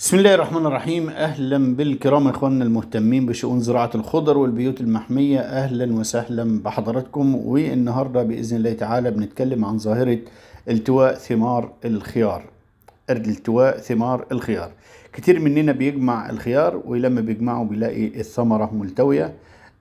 بسم الله الرحمن الرحيم اهلا بالكرام اخواننا المهتمين بشؤون زراعه الخضر والبيوت المحميه اهلا وسهلا بحضراتكم والنهارده باذن الله تعالى بنتكلم عن ظاهره التواء ثمار الخيار التواء ثمار الخيار كتير مننا بيجمع الخيار ولما بيجمعه بيلاقي الثمره ملتويه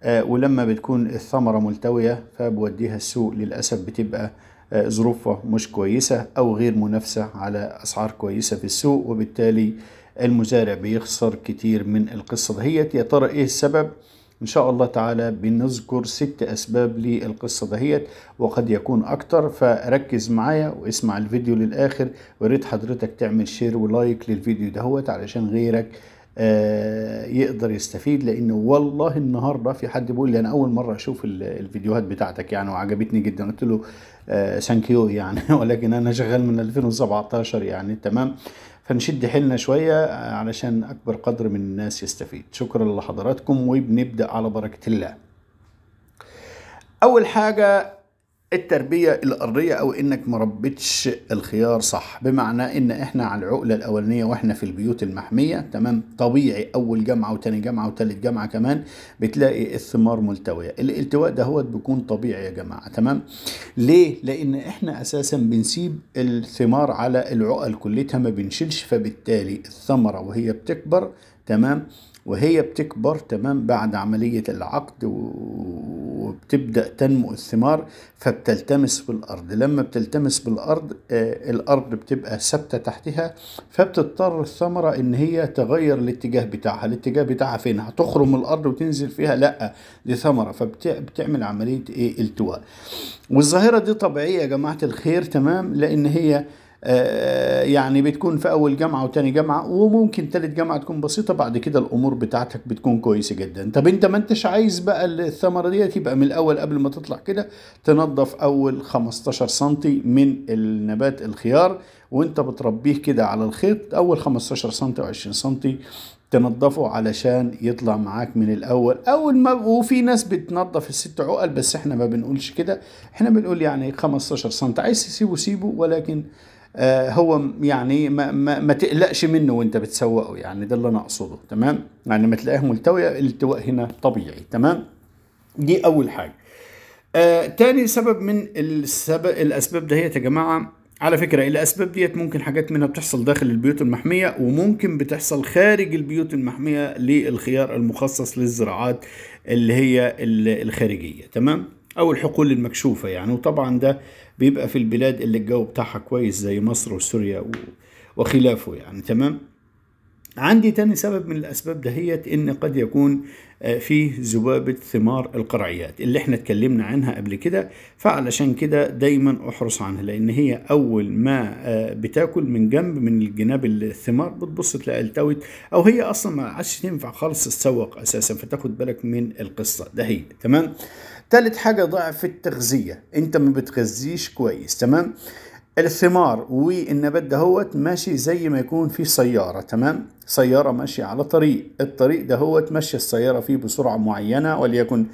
آه، ولما بتكون الثمره ملتويه فبوديها السوق للاسف بتبقى آه، ظروفها مش كويسة أو غير منافسة على أسعار كويسة في السوق وبالتالي المزارع بيخسر كتير من القصة دهيت يا ترى ايه السبب ان شاء الله تعالى بنذكر ست اسباب للقصه دهيت وقد يكون اكتر فركز معايا واسمع الفيديو للاخر وريد حضرتك تعمل شير ولايك للفيديو دهوت علشان غيرك آه يقدر يستفيد لانه والله النهارده في حد بيقول لي انا اول مره اشوف الفيديوهات بتاعتك يعني وعجبتني جدا قلت له آه سانكيو يعني ولكن انا شغال من 2017 يعني تمام فنشد حيلنا شوية آه، علشان أكبر قدر من الناس يستفيد شكرا لحضراتكم وبنبدأ على بركة الله أول حاجة التربية الأرضية أو إنك ما ربيتش الخيار صح بمعنى إن إحنا على العقلة الأولانية وإحنا في البيوت المحمية تمام طبيعي أول جامعة وتاني جامعة وتالت جامعة كمان بتلاقي الثمار ملتوية الالتواء دهوت بيكون طبيعي يا جماعة تمام ليه؟ لأن إحنا أساسا بنسيب الثمار على العقل كلتها ما بنشيلش فبالتالي الثمرة وهي بتكبر تمام وهي بتكبر تمام بعد عملية العقد وبتبدأ تنمو الثمار فبتلتمس بالأرض لما بتلتمس بالأرض آه، الأرض بتبقى ثابتة تحتها فبتضطر الثمرة إن هي تغير الاتجاه بتاعها الاتجاه بتاعها فين هتخرم الأرض وتنزل فيها لا دي ثمرة فبتعمل عملية إيه التواء والظاهرة دي طبيعية يا جماعة الخير تمام لأن هي آه، يعني بتكون في اول جامعه وتاني جامعه وممكن تالت جامعه تكون بسيطه بعد كده الامور بتاعتك بتكون كويسه جدا طب انت ما انتش عايز بقى الثمره ديت يبقى من الاول قبل ما تطلع كده تنظف اول 15 سم من النبات الخيار وانت بتربيه كده على الخيط اول 15 سم او 20 سم تنظفه علشان يطلع معاك من الاول اول ما وفي ناس بتنظف الست عقل بس احنا ما بنقولش كده احنا بنقول يعني 15 سم عايز تسيبه سيبه ولكن آه، هو يعني ما, ما, ما تقلقش منه وانت بتسوقه يعني ده اللي انا اقصده تمام يعني ما تلاقيها ملتويه التواء هنا طبيعي تمام دي اول حاجه آه تاني سبب من السبب الاسباب دهيت يا جماعه على فكره الاسباب ديت ممكن حاجات منها بتحصل داخل البيوت المحميه وممكن بتحصل خارج البيوت المحميه للخيار المخصص للزراعات اللي هي الخارجيه تمام أو الحقول المكشوفة يعني وطبعا ده بيبقى في البلاد اللي الجو بتاعها كويس زي مصر وسوريا وخلافه يعني تمام عندي تاني سبب من الأسباب دهيت إن قد يكون آه، فيه ذبابة ثمار القرعيات اللي احنا اتكلمنا عنها قبل كده فعلشان كده دايما احرص عنها لأن هي أول ما آه، بتاكل من جنب من الجناب الثمار بتبص تلاقي التوت أو هي أصلا ما عادش تنفع خالص تتسوق أساسا فتاخد بالك من القصة دهيت تمام ثالث حاجة ضعف التغذية انت ما بتغذيش كويس تمام الثمار والنبات دهوت ماشي زي ما يكون في سيارة تمام سيارة ماشية على طريق الطريق دهوت ماشية السيارة فيه بسرعة معينة وليكن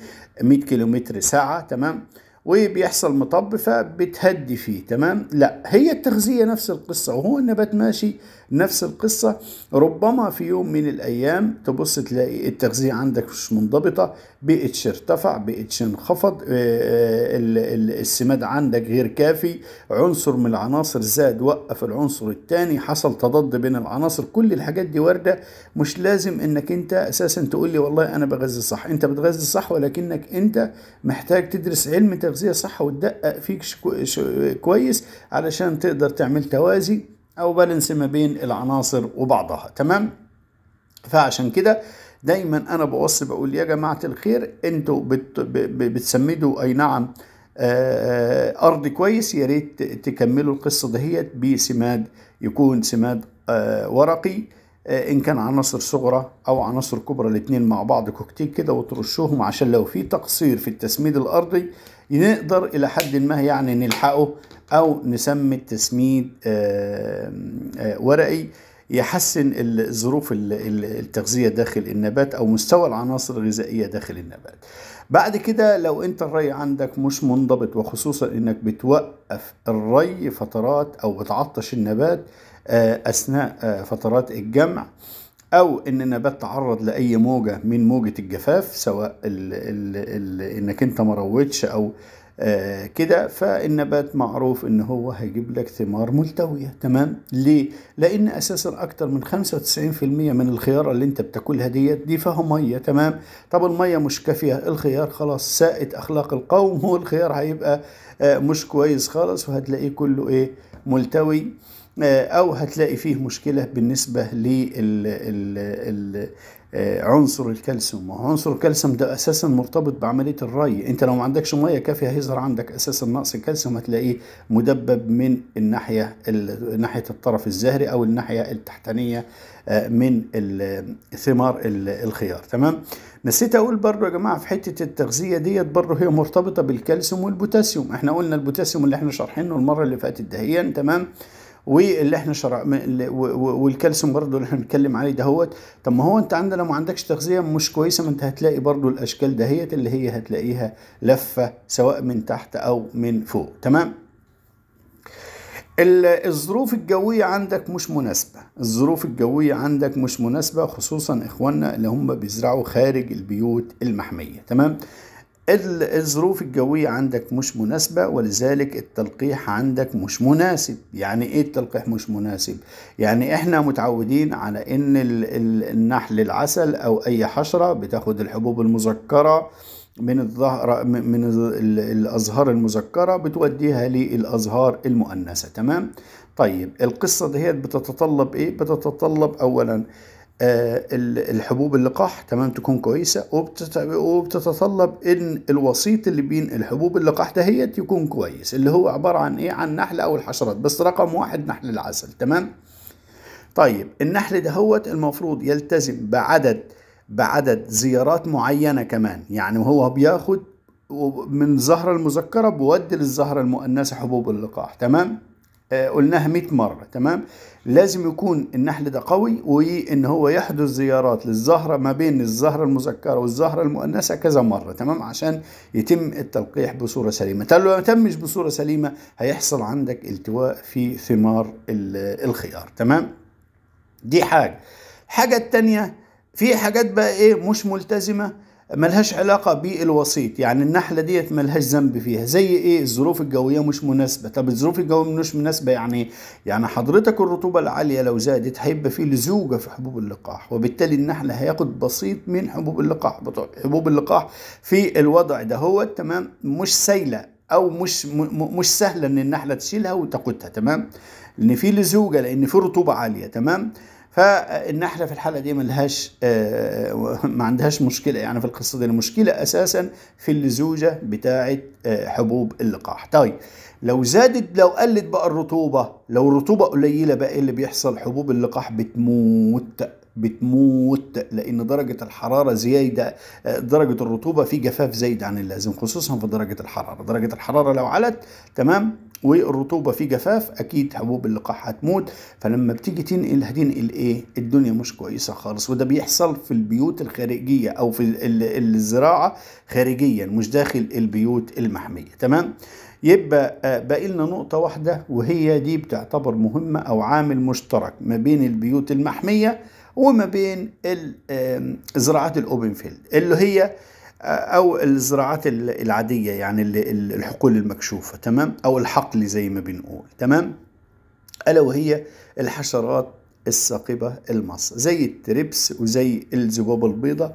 100 كيلومتر ساعة تمام وبيحصل مطب فبتهدي فيه تمام لا هي التغذية نفس القصة وهو النبات ماشي نفس القصة ربما في يوم من الأيام تبص تلاقي التغذية عندك مش منضبطة بي اتش ارتفع بي اتش انخفض آه، آه، السماد عندك غير كافي عنصر من العناصر زاد وقف العنصر الثاني حصل تضاد بين العناصر كل الحاجات دي واردة مش لازم انك انت اساسا تقول لي والله انا بغذي صح انت بتغذي صح ولكنك انت محتاج تدرس علم تغذية صح وتدقق فيك كويس علشان تقدر تعمل توازي او بالانس ما بين العناصر وبعضها تمام فعشان كده دايما انا بوصي بقول يا جماعه الخير انتوا بت بتسمدوا اي نعم آه، آه، ارض كويس يا ريت تكملوا القصه دهيت بسماد يكون سماد آه، ورقي ان كان عناصر صغرى او عناصر كبرى الاثنين مع بعض كوكتيل كده وترشوهم عشان لو في تقصير في التسميد الارضي نقدر الى حد ما يعني نلحقه او نسمي التسميد آه، ورقي يحسن الظروف التغذية داخل النبات أو مستوى العناصر الغذائية داخل النبات بعد كده لو انت الري عندك مش منضبط وخصوصا انك بتوقف الري فترات او بتعطش النبات آه، اثناء آه، فترات الجمع او ان النبات تعرض لاي موجه من موجه الجفاف سواء الـ الـ الـ انك انت ما او آه كده فالنبات معروف ان هو هيجيب لك ثمار ملتويه تمام ليه لان اساسا اكتر من 95% من الخياره اللي انت بتاكلها ديت دي فيها ميه تمام طب الميه مش كافيه الخيار خلاص ساءت اخلاق القوم والخيار هيبقى آه مش كويس خالص وهتلاقيه كله ايه ملتوي آه، او هتلاقي فيه مشكله بالنسبه لل آه، عنصر الكالسيوم وعنصر الكالسيوم ده اساسا مرتبط بعمليه الري انت لو ما عندكش ميه كافيه هيظهر عندك اساسا نقص الكالسيوم هتلاقيه مدبب من الناحيه ناحيه الطرف الزهري او الناحيه التحتانيه آه، من ثمار الخيار تمام نسيت اقول برضو يا جماعه في حته التغذيه ديت برضو هي مرتبطه بالكالسيوم والبوتاسيوم احنا قلنا البوتاسيوم اللي احنا شارحينه المره اللي فاتت دهيا تمام واللي احنا شرع والكالسيوم برضو اللي احنا بنتكلم عليه دهوت طب ما هو انت عندنا ما عندكش تغذيه مش كويسه ما انت هتلاقي برضو الاشكال دهيت اللي هي هتلاقيها لفه سواء من تحت او من فوق تمام الظروف الجوية عندك مش مناسبة الظروف الجوية عندك مش مناسبة خصوصا إخواننا اللي هم بيزرعوا خارج البيوت المحمية تمام الظروف الجوية عندك مش مناسبة ولذلك التلقيح عندك مش مناسب يعني ايه التلقيح مش مناسب يعني احنا متعودين على ان النحل العسل او اي حشرة بتاخد الحبوب المذكرة من الظهر من الازهار المذكره بتوديها للازهار المؤنثه تمام طيب القصه دهيت بتتطلب ايه بتتطلب اولا آه، الحبوب اللقاح تمام تكون كويسة وبتتطلب ان الوسيط اللي بين الحبوب اللقاح دهيت يكون كويس اللي هو عبارة عن ايه عن نحل او الحشرات بس رقم واحد نحل العسل تمام طيب النحل ده هو المفروض يلتزم بعدد بعدد زيارات معينة كمان يعني هو بياخد من الزهرة المذكرة بودي للزهرة المؤنثة حبوب اللقاح تمام آه، قلناها 100 مرة تمام لازم يكون النحل ده قوي وان هو يحدث زيارات للزهرة ما بين الزهرة المذكرة والزهرة المؤنثة كذا مرة تمام عشان يتم التلقيح بصورة سليمة لو ما تمش بصورة سليمة هيحصل عندك التواء في ثمار الخيار تمام دي حاجة الحاجة التانية في حاجات بقى ايه مش ملتزمة ملهاش علاقة بالوسيط يعني النحلة ديت ملهاش ذنب فيها زي ايه الظروف الجوية مش مناسبة طب الظروف الجوية مش مناسبة يعني يعني حضرتك الرطوبة العالية لو زادت هيبقى فيه لزوجة في حبوب اللقاح وبالتالي النحلة هياخد بسيط من حبوب اللقاح حبوب اللقاح في الوضع ده هو تمام مش سايلة او مش مش سهلة ان النحلة تشيلها وتاخدها تمام لان في لزوجة لان في رطوبة عالية تمام فالنحلة في الحالة دي ملهاش آه، ما عندهاش مشكلة يعني في القصة دي المشكلة أساسا في اللزوجة بتاعة آه، حبوب اللقاح طيب لو زادت لو قلت بقى الرطوبة لو الرطوبة قليلة بقى إيه اللي بيحصل حبوب اللقاح بتموت بتموت لان درجه الحراره زايده آه، درجه الرطوبه في جفاف زايد عن اللازم خصوصا في درجه الحراره درجه الحراره لو علت تمام والرطوبه في جفاف اكيد حبوب اللقاح هتموت فلما بتيجي تنقل هتنقل ايه الدنيا مش كويسه خالص وده بيحصل في البيوت الخارجيه او في الزراعه خارجيا مش داخل البيوت المحميه تمام يبقى آه، باقي لنا نقطة واحدة وهي دي بتعتبر مهمة أو عامل مشترك ما بين البيوت المحمية وما بين زراعات الأوبن فيلد اللي هي او الزراعات العاديه يعني الحقول المكشوفه تمام او الحقل زي ما بنقول تمام الا وهي الحشرات الساقبة المص زي التريبس وزي الذباب البيضة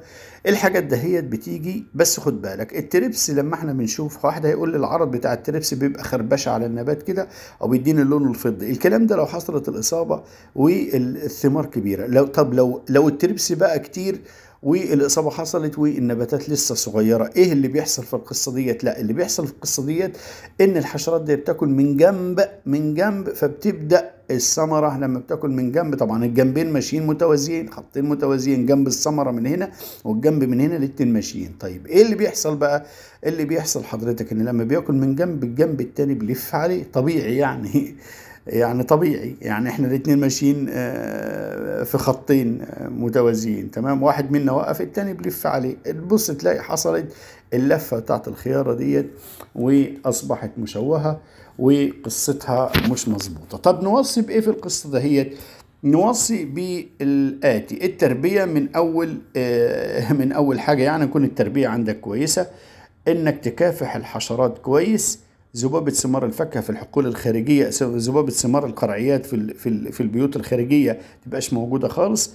الحاجات دهيت بتيجي بس خد بالك التريبس لما احنا بنشوف واحد هيقول العرض بتاع التريبس بيبقى خربشة على النبات كده او بيديني اللون الفضي الكلام ده لو حصلت الاصابة والثمار كبيرة لو طب لو لو التريبس بقى كتير والاصابه حصلت والنباتات لسه صغيره ايه اللي بيحصل في القصه ديت لا اللي بيحصل في القصه ديت ان الحشرات دي بتاكل من جنب من جنب فبتبدا الثمره لما بتاكل من جنب طبعا الجنبين ماشيين متوازيين خطين متوازيين جنب الثمره من هنا والجنب من هنا الاتنين ماشيين طيب ايه اللي بيحصل بقى اللي بيحصل حضرتك ان لما بياكل من جنب الجنب التاني بيلف عليه طبيعي يعني يعني طبيعي يعني احنا الاثنين ماشيين آه، في خطين آه، متوازيين تمام واحد منا وقف التاني بلف عليه تبص تلاقي حصلت اللفة بتاعت الخيارة ديت واصبحت مشوهة وقصتها مش مظبوطة طب نوصي بايه في القصة دهيت نوصي بالآتي التربية من أول آه، من أول حاجة يعني تكون التربية عندك كويسة إنك تكافح الحشرات كويس ذبابة ثمار الفاكهة في الحقول الخارجية ذبابة ثمار القرعيات في في البيوت الخارجية تبقاش موجودة خالص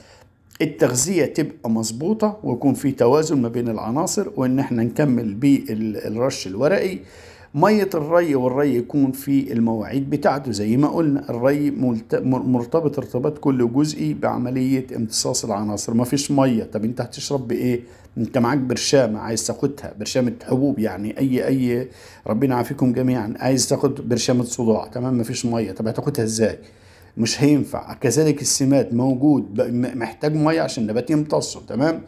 التغذية تبقى مظبوطة ويكون في توازن ما بين العناصر وإن احنا نكمل بالرش الورقي مية الري والري يكون في المواعيد بتاعته زي ما قلنا الري مرتبط ارتباط كل جزئي بعملية امتصاص العناصر مفيش مية طب انت هتشرب بايه انت معاك برشامة عايز تاخدها برشامة حبوب يعني اي اي ربنا يعافيكم جميعا عايز تاخد برشامة صداع تمام مفيش مية طب هتاخدها ازاي مش هينفع كذلك السماد موجود محتاج مية عشان النبات يمتصه تمام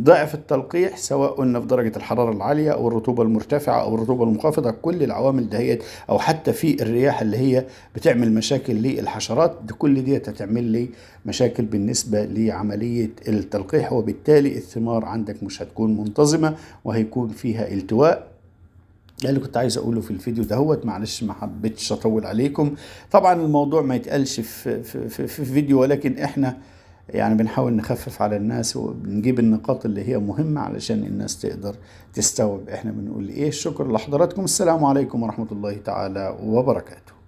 ضعف التلقيح سواء قلنا في درجه الحراره العاليه او الرطوبه المرتفعه او الرطوبه المنخفضه كل العوامل دهيت او حتى في الرياح اللي هي بتعمل مشاكل للحشرات دي كل دي هتعمل لي مشاكل بالنسبه لعمليه التلقيح وبالتالي الثمار عندك مش هتكون منتظمه وهيكون فيها التواء ده اللي كنت عايز اقوله في الفيديو دهوت معلش ما حبيتش اطول عليكم طبعا الموضوع ما يتقالش في, في, في, في فيديو ولكن احنا يعني بنحاول نخفف على الناس وبنجيب النقاط اللي هي مهمة علشان الناس تقدر تستوعب احنا بنقول ايه الشكر لحضراتكم السلام عليكم ورحمة الله تعالى وبركاته